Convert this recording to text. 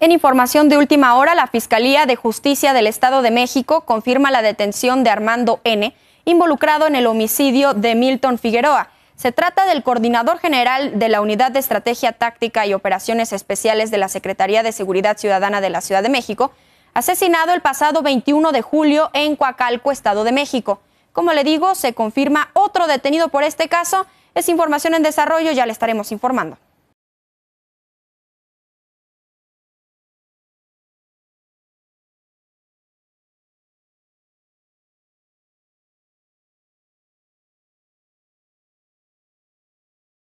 En información de última hora, la Fiscalía de Justicia del Estado de México confirma la detención de Armando N., involucrado en el homicidio de Milton Figueroa. Se trata del coordinador general de la Unidad de Estrategia Táctica y Operaciones Especiales de la Secretaría de Seguridad Ciudadana de la Ciudad de México, asesinado el pasado 21 de julio en Coacalco, Estado de México. Como le digo, se confirma otro detenido por este caso. Es información en desarrollo, ya le estaremos informando.